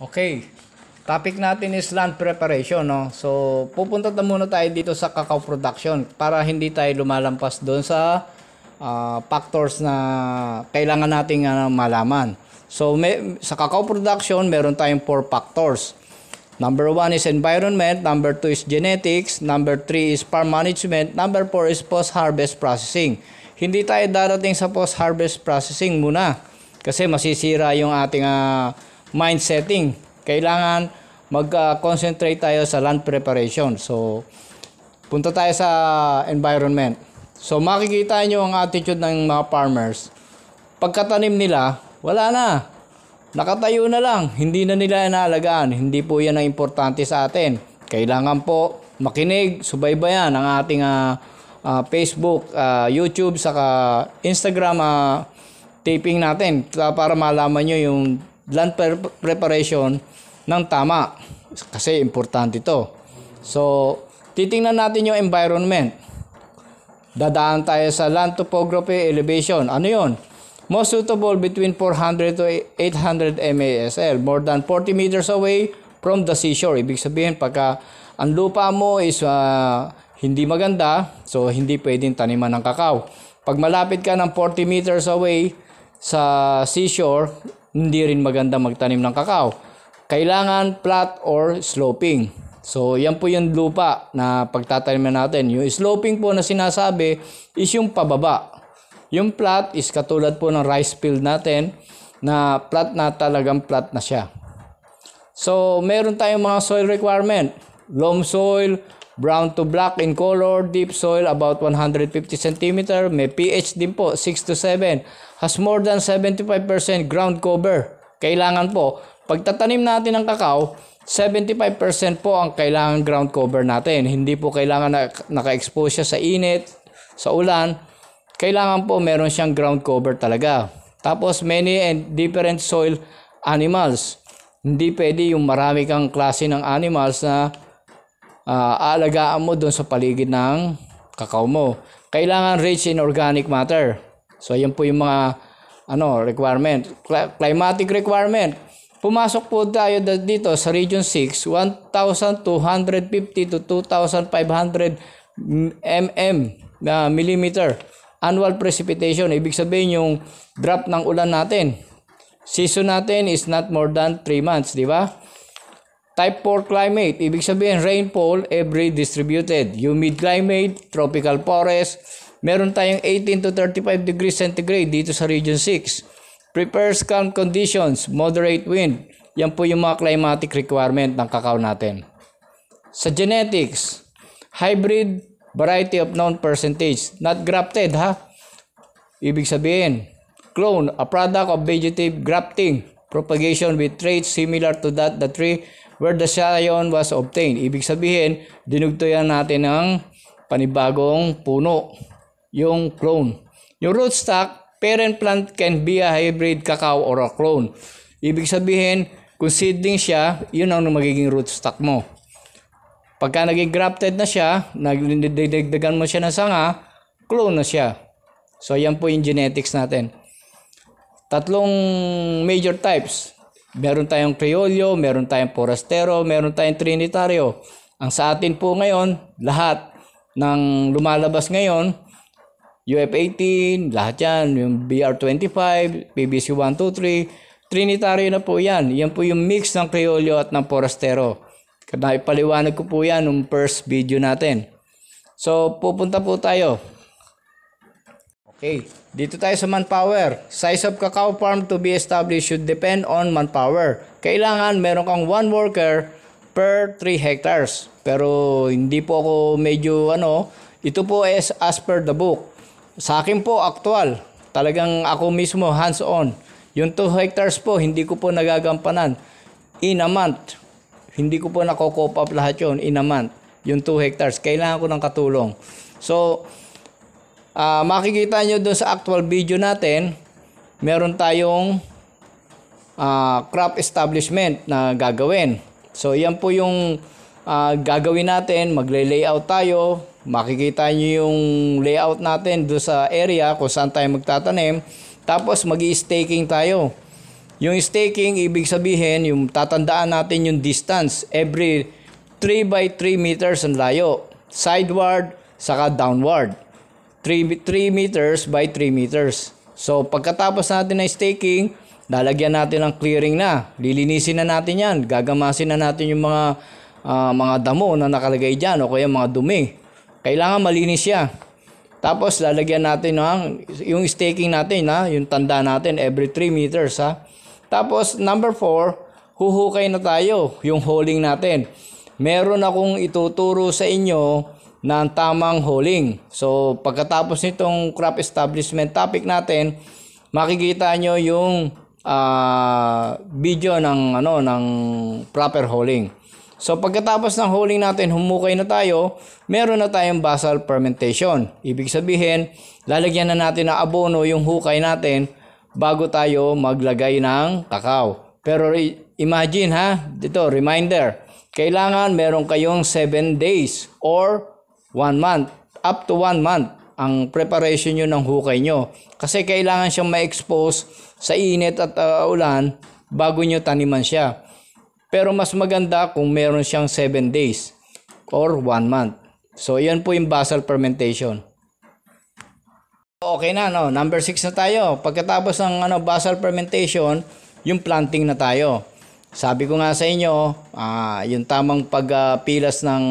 Okay. Topic natin is land preparation, no? So, pupunta na muna tayo dito sa cacao production para hindi tayo lumalampas doon sa uh, factors na kailangan nating uh, malaman. So, may, sa cacao production, meron tayong four factors. Number one is environment, number two is genetics, number three is farm management, number four is post-harvest processing. Hindi tayo darating sa post-harvest processing muna kasi masisira yung ating uh, mind setting. Kailangan mag-concentrate tayo sa land preparation. So, punta tayo sa environment. So, makikita nyo ang attitude ng mga farmers. Pagkatanim nila, wala na. Nakatayo na lang. Hindi na nila inaalagaan. Hindi po yan ang importante sa atin. Kailangan po makinig, subaybayan ang ating uh, uh, Facebook, uh, YouTube, saka Instagram uh, taping natin para malaman nyo yung land preparation ng tama. Kasi importante ito. So, titingnan natin yung environment. Dadaan tayo sa land topography elevation. Ano yon? Most suitable between 400 to 800 MASL, more than 40 meters away from the seashore. Ibig sabihin, pagka ang lupa mo is uh, hindi maganda, so hindi pwedeng taniman ng kakao. Pag malapit ka ng 40 meters away sa seashore, hindi rin maganda magtanim ng kakao. Kailangan flat or sloping. So, yan po yung lupa na pagtataniman natin. Yung sloping po na sinasabi is yung pababa. Yung flat is katulad po ng rice field natin na flat na talagang flat na siya. So, meron tayong mga soil requirement. Loam soil, brown to black in color, deep soil about 150 cm, may pH din po 6 to 7 has more than 75% ground cover. Kailangan po, pagtatanim natin ng kakao, 75% po ang kailangan ground cover natin. Hindi po kailangan na, naka-expose siya sa init, sa ulan. Kailangan po meron siyang ground cover talaga. Tapos many and different soil animals. Hindi pwede yung marami kang klase ng animals na uh, aalagaan mo doon sa paligid ng kakao mo. Kailangan rich in organic matter. So ayan po yung mga ano requirement, climatic requirement. Pumasok po tayo dito sa Region 6, 1,250 to 2,500 mm na millimeter annual precipitation. Ibig sabihin yung drop ng ulan natin. Season natin is not more than 3 months, di ba? Type 4 climate, ibig sabihin rainfall every distributed. Humid climate, tropical forest, meron tayong 18 to 35 degrees centigrade dito sa Region 6. Prepares calm conditions, moderate wind. Yan po yung mga climatic requirement ng kakao natin. Sa genetics, hybrid variety of known percentage, not grafted ha. Ibig sabihin, clone, a product of vegetative grafting, propagation with traits similar to that the tree where the scion was obtained. Ibig sabihin, dinugtoyan natin ng panibagong puno yung clone. Yung rootstock, parent plant can be a hybrid cacao or a clone. Ibig sabihin, kung seedling siya, yun ang magiging rootstock mo. Pagka naging grafted na siya, nagdidagdagan mo siya ng sanga, clone na siya. So, yan po yung genetics natin. Tatlong major types. Meron tayong Criollo, meron tayong Forastero, meron tayong Trinitario. Ang sa atin po ngayon, lahat ng lumalabas ngayon, UF-18, lahat yan, yung BR-25, PBC-123, Trinitario na po yan. Yan po yung mix ng Criollo at ng Forastero. Kaya ipaliwanag ko po yan nung first video natin. So, pupunta po tayo. Okay, dito tayo sa manpower. Size of cacao farm to be established should depend on manpower. Kailangan meron kang one worker per 3 hectares. Pero hindi po ako medyo ano, ito po is as per the book. Sa akin po, actual. Talagang ako mismo, hands-on. Yung 2 hectares po, hindi ko po nagagampanan. In a month, hindi ko po nakokop up lahat yon in a month. Yung 2 hectares, kailangan ko ng katulong. So, uh, makikita nyo doon sa actual video natin, meron tayong uh, crop establishment na gagawin. So, yan po yung uh, gagawin natin. Magle-layout tayo, Makikita nyo yung layout natin do sa area kung saan tayo magtatanim. Tapos mag staking tayo. Yung staking, ibig sabihin, yung tatandaan natin yung distance. Every 3 by 3 meters ang layo. Sideward, saka downward. 3, 3 meters by 3 meters. So, pagkatapos natin ng staking, lalagyan natin ng clearing na. Lilinisin na natin yan. Gagamasin na natin yung mga uh, mga damo na nakalagay dyan o kaya mga dumi. Kailangan malinis siya. Tapos lalagyan natin ng yung staking natin ha, yung tanda natin every 3 meters ha. Tapos number 4, huhukay na tayo yung holding natin. Meron akong ituturo sa inyo ng tamang holding. So pagkatapos nitong crop establishment topic natin, makikita nyo yung uh, video ng ano ng proper holding. So pagkatapos ng huling natin, humukay na tayo, meron na tayong basal fermentation. Ibig sabihin, lalagyan na natin ng abono yung hukay natin bago tayo maglagay ng kakao. Pero imagine ha, dito reminder, kailangan meron kayong 7 days or 1 month, up to 1 month ang preparation nyo ng hukay nyo. Kasi kailangan siyang ma-expose sa init at uh, ulan bago nyo taniman siya. Pero mas maganda kung meron siyang 7 days or 1 month. So, yan po yung basal fermentation. Okay na, no? Number 6 na tayo. Pagkatapos ng ano, basal fermentation, yung planting na tayo. Sabi ko nga sa inyo, ah, yung tamang pagpilas uh, ng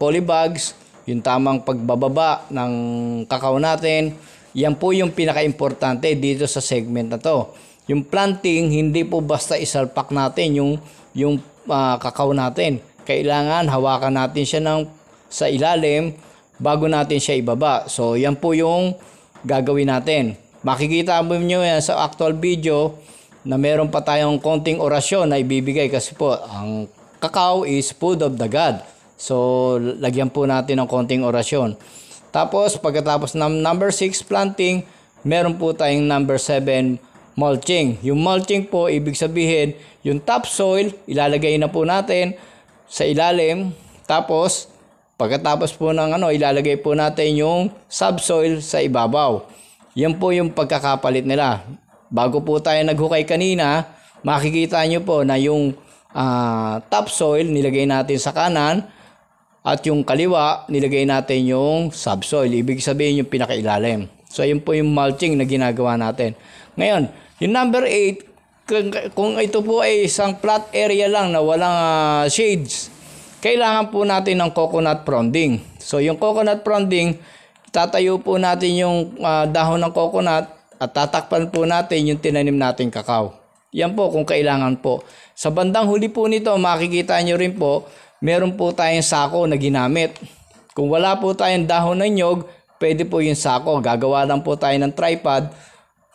polybags, yung tamang pagbababa ng kakao natin, yan po yung pinaka-importante dito sa segment na to. Yung planting, hindi po basta isalpak natin yung, yung uh, kakao natin. Kailangan hawakan natin siya ng, sa ilalim bago natin siya ibaba. So, yan po yung gagawin natin. Makikita mo nyo yan sa actual video na meron pa tayong konting orasyon na ibibigay kasi po ang kakao is food of the God. So, lagyan po natin ng konting orasyon. Tapos, pagkatapos ng number 6 planting, meron po tayong number 7 mulching. Yung mulching po, ibig sabihin, yung topsoil, ilalagay na po natin sa ilalim. Tapos, pagkatapos po ng ano, ilalagay po natin yung subsoil sa ibabaw. Yan po yung pagkakapalit nila. Bago po tayo naghukay kanina, makikita nyo po na yung uh, ah, topsoil nilagay natin sa kanan at yung kaliwa nilagay natin yung subsoil. Ibig sabihin yung pinakailalim. So, yun po yung mulching na ginagawa natin. Ngayon, yung number 8, kung, ito po ay isang flat area lang na walang uh, shades, kailangan po natin ng coconut fronding. So yung coconut fronding, tatayo po natin yung uh, dahon ng coconut at tatakpan po natin yung tinanim nating kakao. Yan po kung kailangan po. Sa bandang huli po nito, makikita nyo rin po, meron po tayong sako na ginamit. Kung wala po tayong dahon ng nyog, pwede po yung sako. Gagawa lang po tayo ng tripod,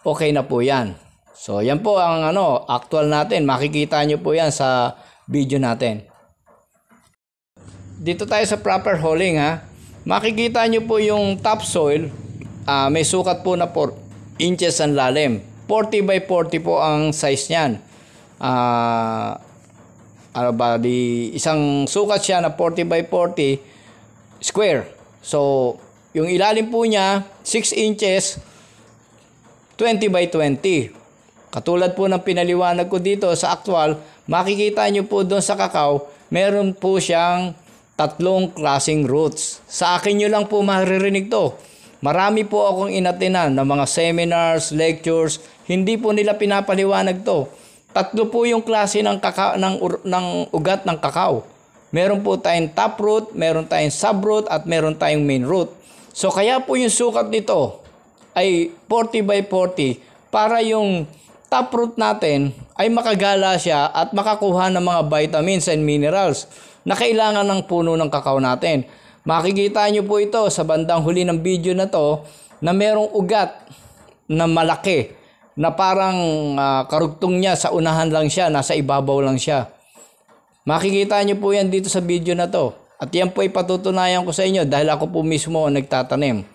okay na po yan. So, yan po ang ano, actual natin. Makikita nyo po yan sa video natin. Dito tayo sa proper hauling ha. Makikita nyo po yung topsoil. Uh, may sukat po na 4 inches ang lalim. 40 by 40 po ang size niyan. Uh, ano ba, di, isang sukat siya na 40 by 40 square. So, yung ilalim po niya, 6 inches, 20 by 20. Katulad po ng pinaliwanag ko dito sa actual, makikita nyo po doon sa kakao, meron po siyang tatlong klasing roots. Sa akin nyo lang po maririnig to. Marami po akong inatinan ng mga seminars, lectures, hindi po nila pinapaliwanag to. Tatlo po yung klase ng, kakao, ng, ng ugat ng kakao. Meron po tayong top root, meron tayong sub root, at meron tayong main root. So kaya po yung sukat nito ay 40 by 40 para yung taproot natin ay makagala siya at makakuha ng mga vitamins and minerals na kailangan ng puno ng kakao natin. Makikita nyo po ito sa bandang huli ng video na to na merong ugat na malaki na parang uh, karugtong niya sa unahan lang siya, nasa ibabaw lang siya. Makikita nyo po yan dito sa video na to. At yan po ay patutunayan ko sa inyo dahil ako po mismo ang nagtatanim.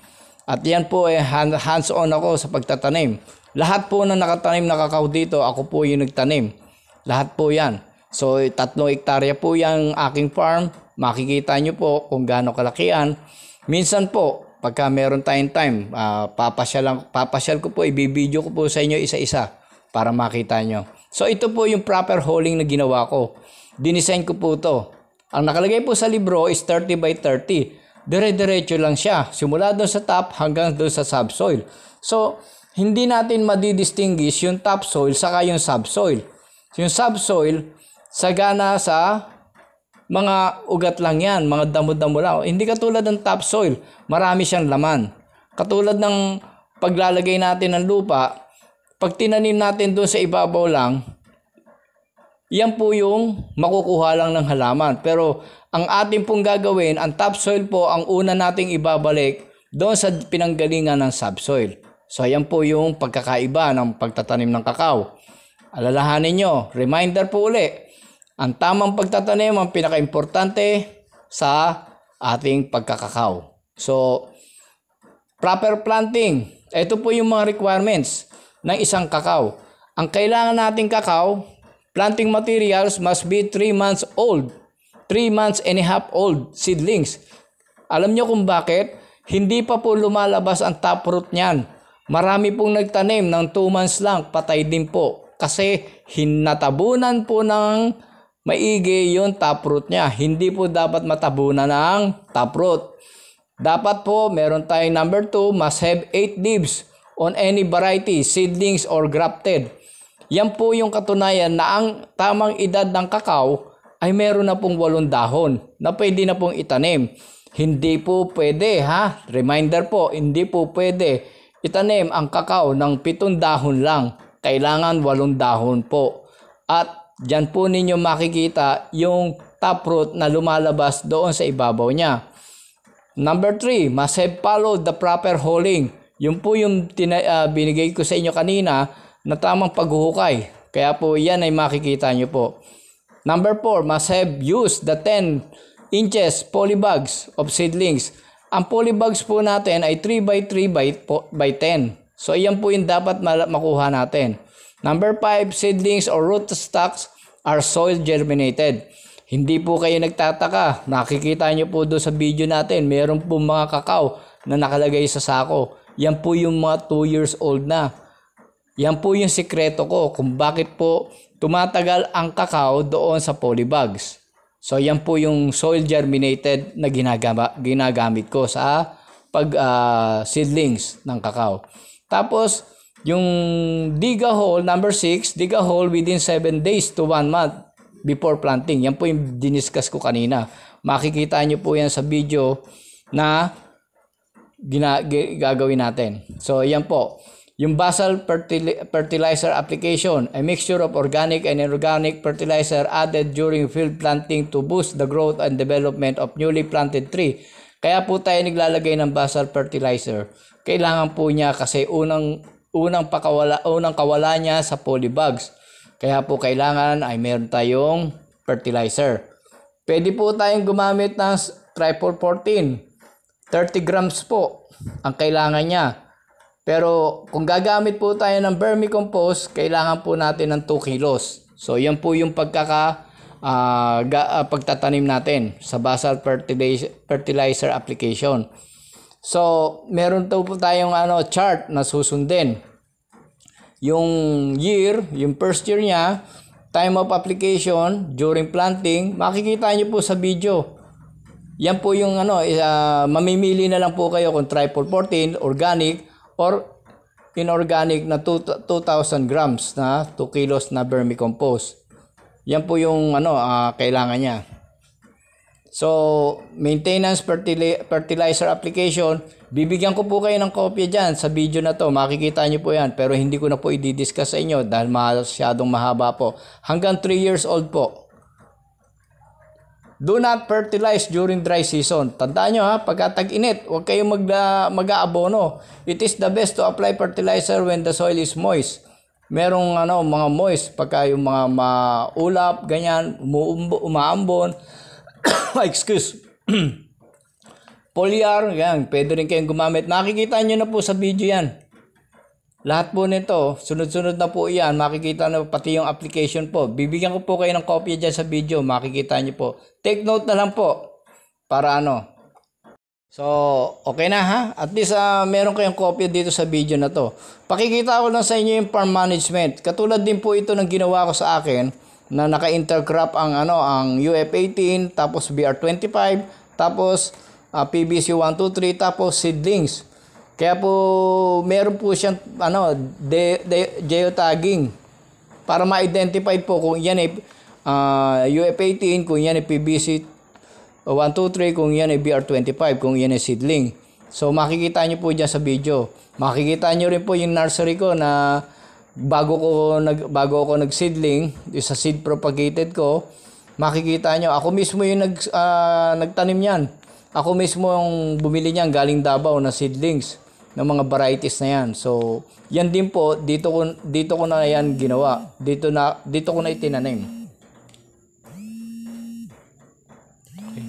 At yan po ay hands-on ako sa pagtatanim. Lahat po na nakatanim na kakao dito, ako po yung nagtanim. Lahat po yan. So, tatlong ektarya po yung aking farm. Makikita nyo po kung gaano kalakian. Minsan po, pagka meron tayong time, uh, papasyal, lang, papasyal ko po, ibibideo ko po sa inyo isa-isa para makita nyo. So, ito po yung proper hauling na ginawa ko. Dinisign ko po to. Ang nakalagay po sa libro is 30 by 30. Dire-diretso lang siya. Simula doon sa top hanggang doon sa subsoil. So, hindi natin madidistinguish yung topsoil saka yung subsoil. So, yung subsoil, sagana sa mga ugat lang yan, mga damo-damo lang. Hindi katulad ng topsoil, marami siyang laman. Katulad ng paglalagay natin ng lupa, pag tinanim natin doon sa ibabaw lang, yan po yung makukuha lang ng halaman. Pero ang atin pong gagawin, ang topsoil po ang una nating ibabalik doon sa pinanggalingan ng subsoil. So ayan po yung pagkakaiba ng pagtatanim ng kakao. Alalahanin nyo, reminder po uli, ang tamang pagtatanim ang pinakaimportante sa ating pagkakakao. So, proper planting. Ito po yung mga requirements ng isang kakao. Ang kailangan nating kakao, planting materials must be 3 months old. 3 months and a half old seedlings. Alam nyo kung bakit? Hindi pa po lumalabas ang taproot niyan Marami pong nagtanim ng 2 months lang, patay din po. Kasi hinatabunan po ng maigi yung taproot niya. Hindi po dapat matabunan ng taproot. Dapat po, meron tayong number 2, must have 8 leaves on any variety, seedlings or grafted. Yan po yung katunayan na ang tamang edad ng kakao ay meron na pong walong dahon na pwede na pong itanim. Hindi po pwede ha, reminder po, hindi po pwede Itanim ang kakao ng pitong dahon lang. Kailangan walong dahon po. At dyan po ninyo makikita yung taproot na lumalabas doon sa ibabaw niya. Number 3, must have followed the proper hauling. Yun po yung tina, uh, binigay ko sa inyo kanina na tamang paghuhukay. Kaya po yan ay makikita nyo po. Number 4, must have used the 10 inches polybags of seedlings ang polybags po natin ay 3 by 3 by, by 10. So, iyan po yung dapat makuha natin. Number 5, seedlings or root stocks are soil germinated. Hindi po kayo nagtataka. Nakikita nyo po doon sa video natin, meron po mga kakao na nakalagay sa sako. Yan po yung mga 2 years old na. Yan po yung sikreto ko kung bakit po tumatagal ang kakao doon sa polybags. So yan po yung soil germinated na ginagama, ginagamit ko sa pag uh, seedlings ng kakao. Tapos yung dig hole number 6, dig hole within 7 days to 1 month before planting. Yan po yung diniscuss ko kanina. Makikita nyo po yan sa video na gina, gagawin natin. So yan po. Yung basal fertilizer application, a mixture of organic and inorganic fertilizer added during field planting to boost the growth and development of newly planted tree. Kaya po tayo naglalagay ng basal fertilizer. Kailangan po niya kasi unang unang pakawala unang kawala niya sa polybags. Kaya po kailangan ay meron tayong fertilizer. Pwede po tayong gumamit ng triple 14. 30 grams po ang kailangan niya. Pero kung gagamit po tayo ng vermicompost, kailangan po natin ng 2 kilos. So yan po yung pagkaka uh, ga, uh, pagtatanim natin sa basal fertilizer, application. So meron to po tayong ano chart na susundin. Yung year, yung first year niya, time of application, during planting, makikita niyo po sa video. Yan po yung ano, uh, mamimili na lang po kayo kung triple 14, organic, or inorganic na 2,000 grams na 2 kilos na vermicompost. Yan po yung ano uh, kailangan niya. So, maintenance fertilizer application, bibigyan ko po kayo ng kopya diyan sa video na to. Makikita niyo po yan. Pero hindi ko na po i-discuss sa inyo dahil masyadong mahaba po. Hanggang 3 years old po. Do not fertilize during dry season. Tandaan nyo ha, pagka tag-init, huwag kayong magda, ah, mag-aabono. It is the best to apply fertilizer when the soil is moist. Merong ano, mga moist, pagka yung mga maulap, ganyan, umu- umaambon. Excuse. Polyar, ganyan, pwede rin kayong gumamit. Makikita nyo na po sa video yan. Lahat po nito, sunod-sunod na po iyan, makikita na pati yung application po. Bibigyan ko po kayo ng copy dyan sa video, makikita nyo po. Take note na lang po, para ano. So, okay na ha? At least uh, meron kayong copy dito sa video na to. Pakikita ko lang sa inyo yung farm management. Katulad din po ito ng ginawa ko sa akin, na naka-intercrop ang, ano, ang UF18, tapos BR25, tapos uh, ah, PBC123, tapos seedlings. Kaya po, meron po siyang ano, de, de, geotagging para ma-identify po kung yan ay uh, ah, UF18, kung yan ay PBC 123, kung yan ay BR25, kung yan ay seedling. So makikita nyo po dyan sa video. Makikita nyo rin po yung nursery ko na bago ko nag bago ako nag-seedling, sa seed propagated ko, makikita nyo ako mismo yung nag uh, nagtanim niyan. Ako mismo yung bumili niyan galing Davao na seedlings ng mga varieties na yan. So, yan din po, dito ko, dito ko na yan ginawa. Dito, na, dito ko na itinanim. Okay.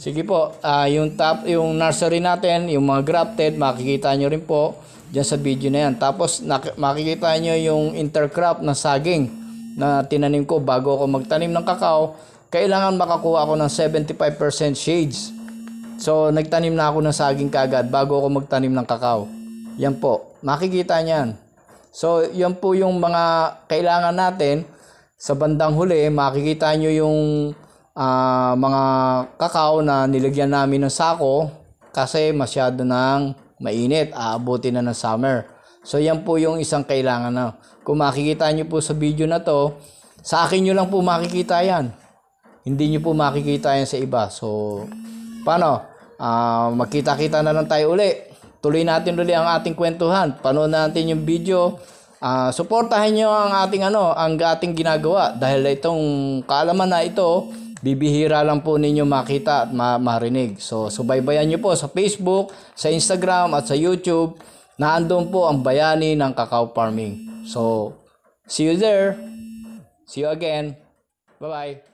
Sige po, uh, yung, top, yung nursery natin, yung mga grafted, makikita nyo rin po dyan sa video na yan. Tapos, makikita nyo yung intercrop na saging na tinanim ko bago ako magtanim ng kakao. Kailangan makakuha ako ng 75% shades So, nagtanim na ako ng saging kagad bago ako magtanim ng kakao. Yan po. Makikita niyan. So, yan po yung mga kailangan natin. Sa bandang huli, makikita nyo yung uh, mga kakao na nilagyan namin ng sako kasi masyado nang mainit. Aabuti na ng summer. So, yan po yung isang kailangan na. Kung makikita nyo po sa video na to, sa akin nyo lang po makikita yan. Hindi nyo po makikita yan sa iba. So, Paano? Uh, magkita-kita na lang tayo uli. Tuloy natin uli ang ating kwentuhan. Panood natin yung video. Uh, ah, suportahan nyo ang ating ano, ang ating ginagawa dahil itong kaalaman na ito bibihira lang po ninyo makita at ma- marinig. So subaybayan nyo po sa Facebook, sa Instagram at sa YouTube na andun po ang bayani ng cacao farming. So see you there. See you again. Bye-bye.